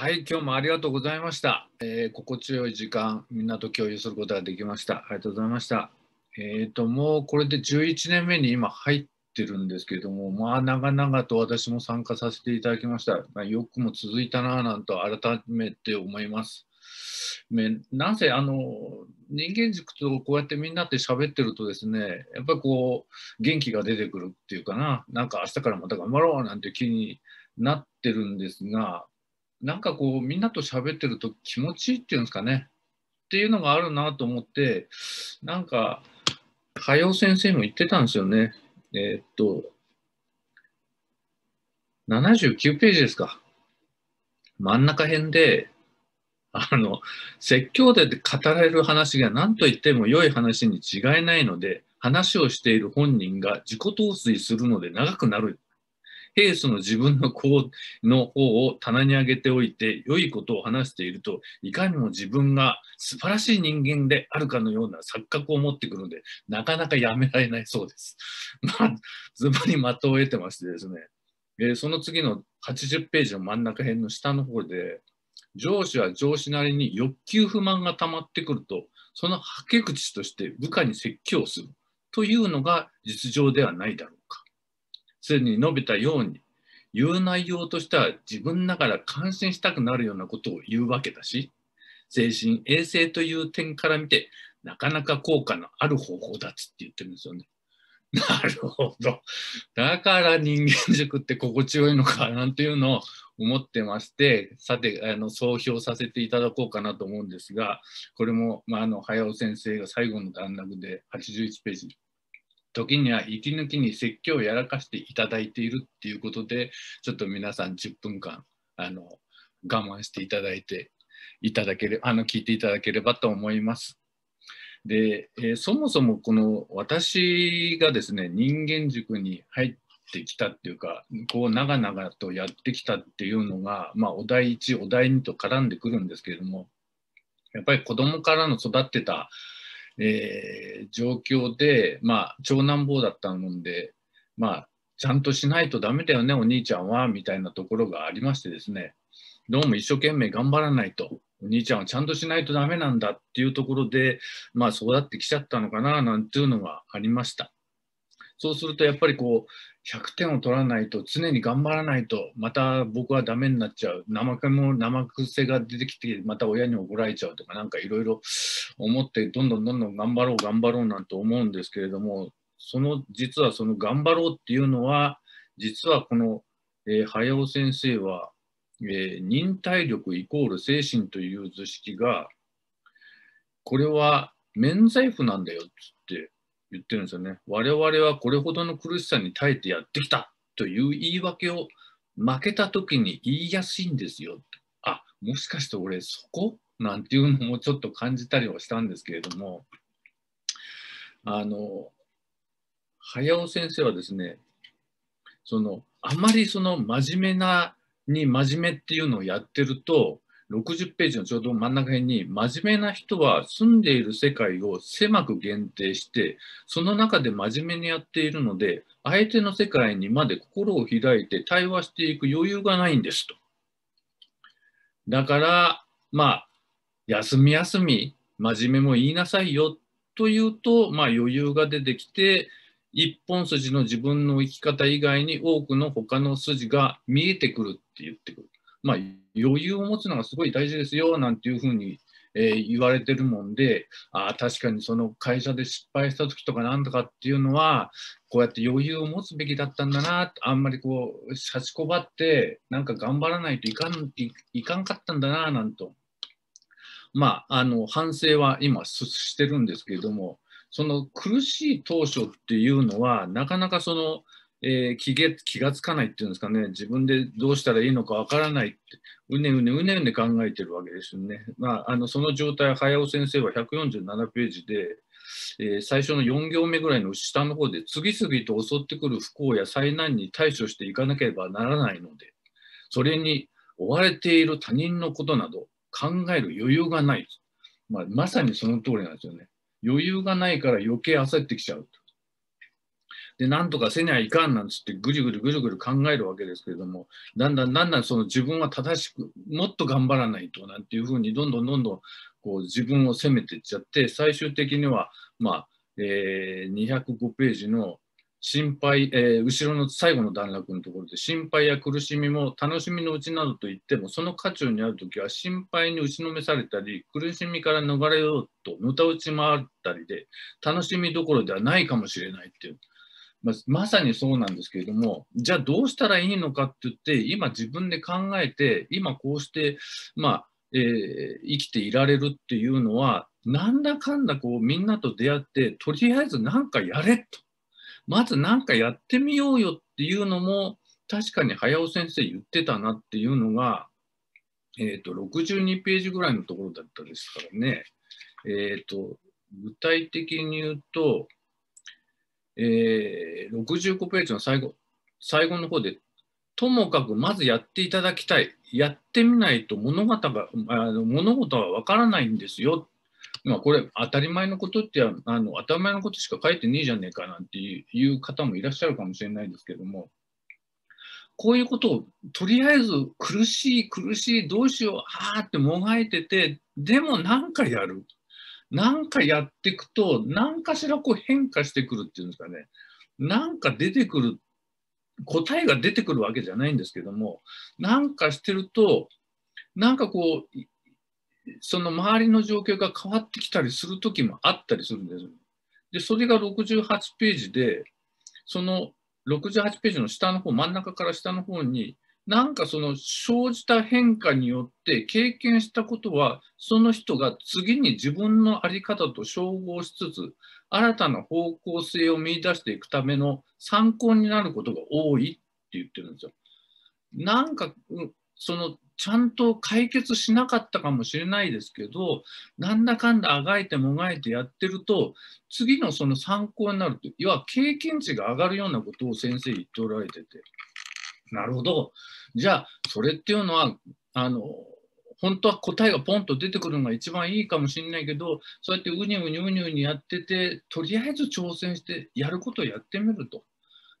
はい今日もありがとうございました、えー、心地よい時間みんなと共有することができましたありがとうございましたえっ、ー、ともうこれで11年目に今入ってるんですけどもまあ長々と私も参加させていただきました、まあ、よくも続いたなぁなんと改めて思いますなぜあの人間軸とこうやってみんなって喋ってるとですねやっぱりこう元気が出てくるっていうかななんか明日からまた頑張ろうなんて気になってるんですがなんかこうみんなと喋ってると気持ちいいっていうんですかねっていうのがあるなと思ってなんか加陽先生も言ってたんですよねえー、っと79ページですか真ん中辺であの説教で語られる話が何と言っても良い話に違いないので話をしている本人が自己陶酔するので長くなる平素の自分の子の方を棚に上げておいて、良いことを話していると、いかにも自分が素晴らしい人間であるかのような錯覚を持ってくるので、なかなかやめられないそうです。まあ、ズバリ的を得てましてですね、えー、その次の80ページの真ん中辺の下の方で、上司は上司なりに欲求不満が溜まってくると、そのはけ口として部下に説教するというのが実情ではないだろう。すに述べたように言う内容としては自分ながら感心したくなるようなことを言うわけだし精神衛生という点から見てなかなか効果のある方法だっつって言ってるんですよね。なるほど。だから人間塾って心地よいのかなんていうのを思ってまして、さて、あの総評させていただこうかなと思うんですが、これも、まあ、あの早尾先生が最後の段落で81ページ時には息抜きに説教をやらかしていただいているっていうことでちょっと皆さん10分間あの我慢していただいていただけれあの聞いていただければと思います。で、えー、そもそもこの私がですね人間塾に入ってきたっていうかこう長々とやってきたっていうのが、まあ、お題1お題2と絡んでくるんですけれどもやっぱり子供からの育ってたえー、状況で、まあ、長男坊だったもんで、まあ、ちゃんとしないとダメだよね、お兄ちゃんは、みたいなところがありましてですね、どうも一生懸命頑張らないと、お兄ちゃんはちゃんとしないとダメなんだっていうところで、まあ、育ってきちゃったのかな、なんていうのがありました。そうするとやっぱりこう100点を取らないと常に頑張らないとまた僕はダメになっちゃう生くも生癖が出てきてまた親に怒られちゃうとかなんかいろいろ思ってどんどんどんどん頑張ろう頑張ろうなんて思うんですけれどもその実はその頑張ろうっていうのは実はこの、えー、早尾先生は、えー、忍耐力イコール精神という図式がこれは免罪符なんだよっつって言ってるんですよね。我々はこれほどの苦しさに耐えてやってきたという言い訳を負けた時に言いやすいんですよ。あもしかして俺そこなんていうのもちょっと感じたりはしたんですけれどもあの早尾先生はですねそのあまりその真面目なに真面目っていうのをやってると60ページのちょうど真ん中辺に、真面目な人は住んでいる世界を狭く限定して、その中で真面目にやっているので、相手の世界にまで心を開いて対話していく余裕がないんですと。だから、まあ、休み休み、真面目も言いなさいよというと、まあ、余裕が出てきて、一本筋の自分の生き方以外に多くの他の筋が見えてくるって言ってくる。まあ、余裕を持つのがすごい大事ですよなんていうふうに、えー、言われてるもんであ確かにその会社で失敗した時とかなんとかっていうのはこうやって余裕を持つべきだったんだなあんまりこう差しこばってなんか頑張らないといかんいかんかったんだななんと。まあ、あの反省は今してるんですけれども、その苦しい当初っていうのは、なかなかそのえー、気気がつかないっていうんですかね、自分でどうしたらいいのかわからないって、うねうねうねうね考えてるわけですよね。まあ、あのその状態は早尾先生は147ページで、えー、最初の4行目ぐらいの下の方で、次々と襲ってくる不幸や災難に対処していかなければならないので、それに追われている他人のことなど考える余裕がない。まあ、まさにその通りなんですよね。余裕がないから余計焦ってきちゃうと。で、なんとかせにゃいかんなんつってぐるぐるぐるぐる考えるわけですけれども、だんだんだんだんその自分は正しく、もっと頑張らないとなんていうふうに、どんどんどんどんこう自分を責めていっちゃって、最終的には、まあ、えー、205ページの心配、えー、後ろの最後の段落のところで心配や苦しみも楽しみのうちなどと言ってもその渦中にある時は心配に打ちのめされたり苦しみから逃れようとのた打ち回ったりで楽しみどころではないかもしれないっていうままさにそうなんですけれども、じゃあどうしたらいいのかって言って、今自分で考えて、今こうして、まあ、えー、生きていられるっていうのは、なんだかんだこうみんなと出会って、とりあえず何かやれと。まず何かやってみようよっていうのも、確かに早尾先生言ってたなっていうのが、えーと、62ページぐらいのところだったですからね、えーと具体的に言うと、えー、65ページの最後、最後の方で、ともかくまずやっていただきたい。やってみないと物語が、あの物事はわからないんですよ。まあ、これ当たり前のことってあの当たり前のことしか書いてねえじゃねえかなんていう方もいらっしゃるかもしれないですけどもこういうことをとりあえず苦しい苦しいどうしようああってもがいててでも何かやるなんかやっていくと、何かしらこう変化してくるっていうんですかね、なんか出てくる、答えが出てくるわけじゃないんですけども、なんかしてると、なんかこう、その周りの状況が変わってきたりする時もあったりするんです。で、それが68ページで、その68ページの下の方、真ん中から下の方に、なんかその生じた変化によって経験したことはその人が次に自分の在り方と照合しつつ新たな方向性を見いだしていくための参考になることが多いって言ってるんですよ。なんかそのちゃんと解決しなかったかもしれないですけどなんだかんだあがいてもがいてやってると次のその参考になると要は経験値が上がるようなことを先生言っておられてて。なるほど。じゃあ、それっていうのは、あの、本当は答えがポンと出てくるのが一番いいかもしれないけど、そうやってうにウうにニうにうにやってて、とりあえず挑戦してやることをやってみると。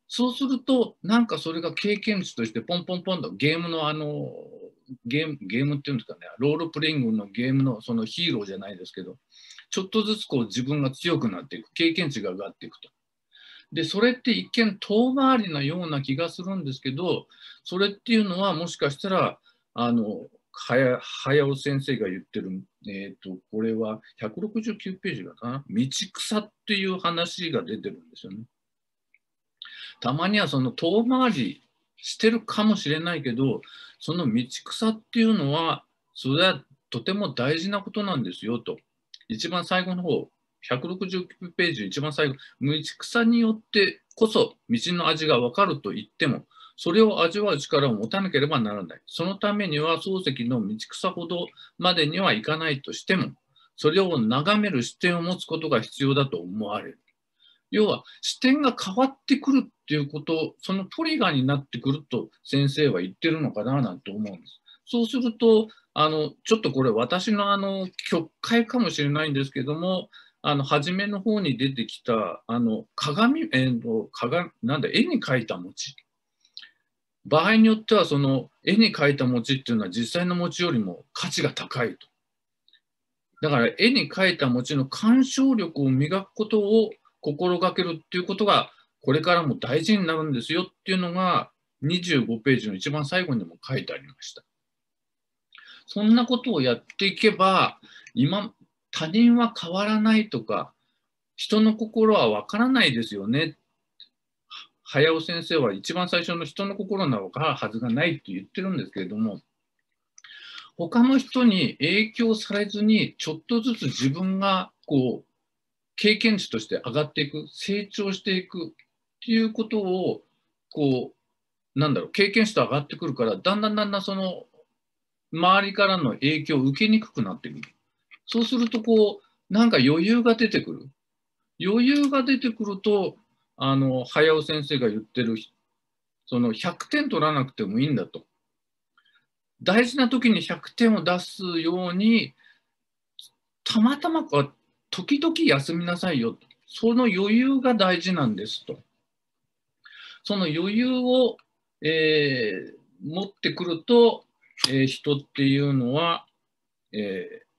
そうすると、なんかそれが経験値としてポンポンポンとゲームのあの、ゲーゲームっていうんですかね、ロールプレイングのゲームのそのヒーローじゃないですけど、ちょっとずつこう自分が強くなっていく、経験値が上がっていくと。でそれって一見遠回りなような気がするんですけどそれっていうのはもしかしたらあの早尾先生が言ってる、えーと、とこれは169ページかな「道草」っていう話が出てるんですよね。たまにはその遠回りしてるかもしれないけどその道草っていうのはそれはとても大事なことなんですよと一番最後の方169ページの一番最後、道草によってこそ道の味が分かると言っても、それを味わう力を持たなければならない。そのためには漱石の道草ほどまでにはいかないとしても、それを眺める視点を持つことが必要だと思われる。要は視点が変わってくるっていうこと、そのトリガーになってくると先生は言ってるのかななんて思うんです。そうすると、あの、ちょっとこれ私のあの、曲解かもしれないんですけども、あの初めの方に出てきたあの鏡,、えー、と鏡なんだ絵に描いた餅場合によってはその絵に描いた餅っていうのは実際の餅よりも価値が高いとだから絵に描いた餅の鑑賞力を磨くことを心がけるっていうことがこれからも大事になるんですよっていうのが25ページの一番最後にも書いてありました。そんなことをやっていけば今他人は変わらないとか人の心はわからないですよね早尾先生は一番最初の人の心なのかはずがないって言ってるんですけれども他の人に影響されずにちょっとずつ自分がこう経験値として上がっていく成長していくっていうことをこうなんだろう経験値と上がってくるからだんだんだんだんその周りからの影響を受けにくくなってくる。そうするとこう、なんか余裕が出てくる。余裕が出てくると、あの、早尾先生が言ってる、その100点取らなくてもいいんだと。大事な時に100点を出すように、たまたまか、時々休みなさいよ。その余裕が大事なんですと。その余裕を、えー、持ってくると、えー、人っていうのは、えー、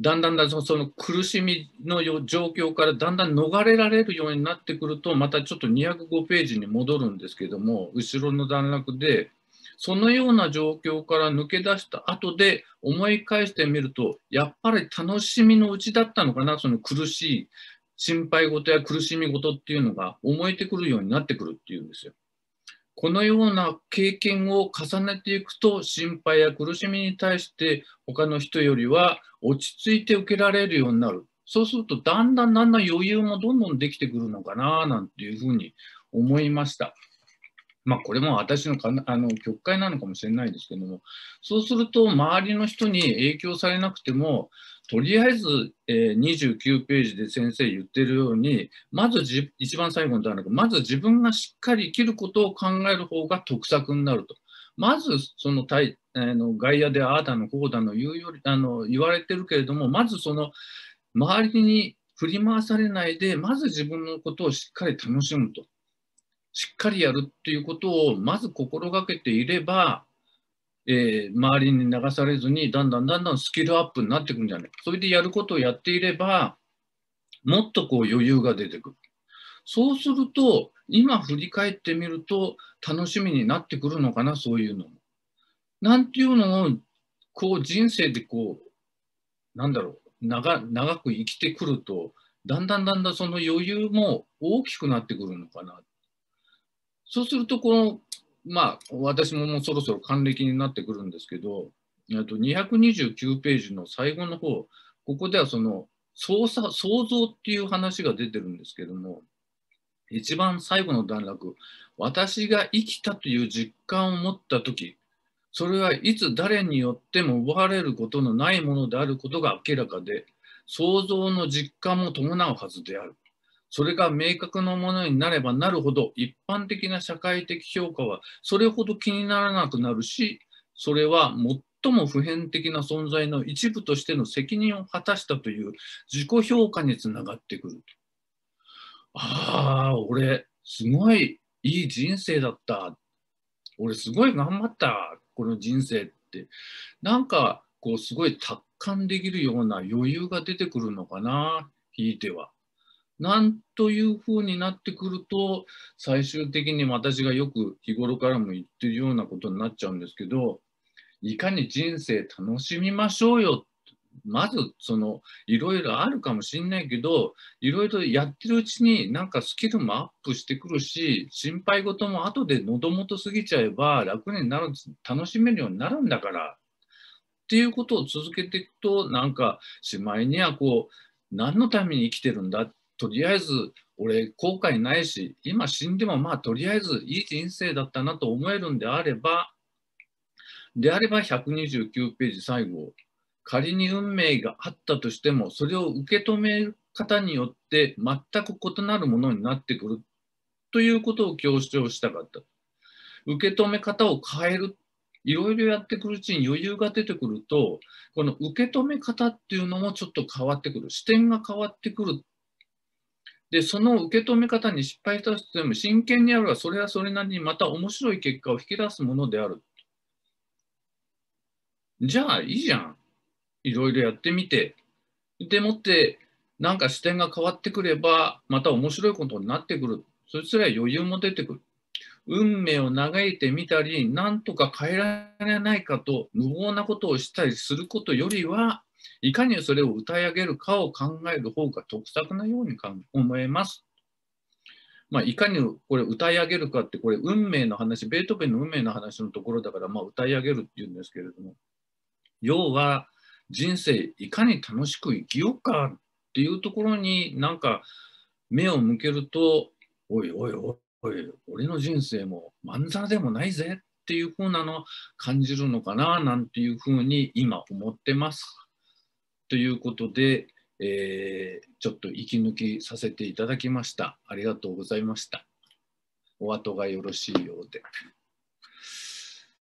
だんだんだんその苦しみの状況からだんだん逃れられるようになってくるとまたちょっと205ページに戻るんですけども後ろの段落でそのような状況から抜け出した後で思い返してみるとやっぱり楽しみのうちだったのかなその苦しい心配事や苦しみ事っていうのが思えてくるようになってくるっていうんですよ。このような経験を重ねていくと心配や苦しみに対して他の人よりは落ち着いて受けられるようになるそうするとだんだんだんだん余裕もどんどんできてくるのかななんていうふうに思いました。まあ、これも私のかあの曲解なのかもしれないですけども、そうすると周りの人に影響されなくても、とりあえず、えー、29ページで先生言ってるように、まずじ一番最後の段落、まず自分がしっかり生きることを考える方が得策になると。まずその対、の外野でああだのこうだの言うよりあの言われてるけれども、まずその周りに振り回されないで、まず自分のことをしっかり楽しむと。しっかりやるっていうことをまず心がけていれば、えー、周りに流されずにだんだんだんだんスキルアップになってくるんじゃないそれでやることをやっていればもっとこう余裕が出てくるそうすると今振り返ってみると楽しみになってくるのかなそういうのも。なんていうのをこう人生でこうなんだろう長長く生きてくるとだんだんだんだんその余裕も大きくなってくるのかなそうすると、この、まあ、私ももうそろそろ還暦になってくるんですけど、と229ページの最後の方、ここではその創作、創造っていう話が出てるんですけども、一番最後の段落、私が生きたという実感を持った時。それはいつ誰によっても奪われることのないものであることが明らかで、創造の実感も伴うはずである。それが明確なものになればなるほど一般的な社会的評価はそれほど気にならなくなるしそれは最も普遍的な存在の一部としての責任を果たしたという自己評価につながってくるああ俺すごいいい人生だった俺すごい頑張ったこの人生ってなんかこうすごい達観できるような余裕が出てくるのかなひいては。なんというふうになってくると最終的に私がよく日頃からも言ってるようなことになっちゃうんですけどいかに人生楽しみましょうよまずそのいろいろあるかもしんないけどいろいろやってるうちになんかスキルもアップしてくるし心配事も後で喉元過ぎちゃえば楽になる楽しめるようになるんだからっていうことを続けていくとなんかしまいにはこう何のために生きてるんだっとりあえず俺後悔ないし今死んでもまあとりあえずいい人生だったなと思えるんであればであれば129ページ最後仮に運命があったとしてもそれを受け止め方によって全く異なるものになってくるということを強調したかった。受け止め方を変えるいろいろやってくるうちに余裕が出てくるとこの受け止め方っていうのもちょっと変わってくる視点が変わってくるで、その受け止め方に失敗したとしても、真剣にやれば、それはそれなりにまた面白い結果を引き出すものである。じゃあ、いいじゃん。いろいろやってみて。でもって、なんか視点が変わってくれば、また面白いことになってくる。そいつら余裕も出てくる。運命を嘆いてみたり、なんとか変えられないかと無謀なことをしたりすることよりは、いかにそれを歌い上げるかを考える方が得策なように思えます。まあ、いかにこれ歌い上げるかってこれ運命の話ベートーベンの運命の話のところだからまあ歌い上げるっていうんですけれども要は人生いかに楽しく生きようかっていうところになんか目を向けるとおいおいおい俺の人生もまんざらでもないぜっていう風なの感じるのかななんていう風に今思ってます。ということで、えー、ちょっと息抜きさせていただきました。ありがとうございました。お後がよろしいようで。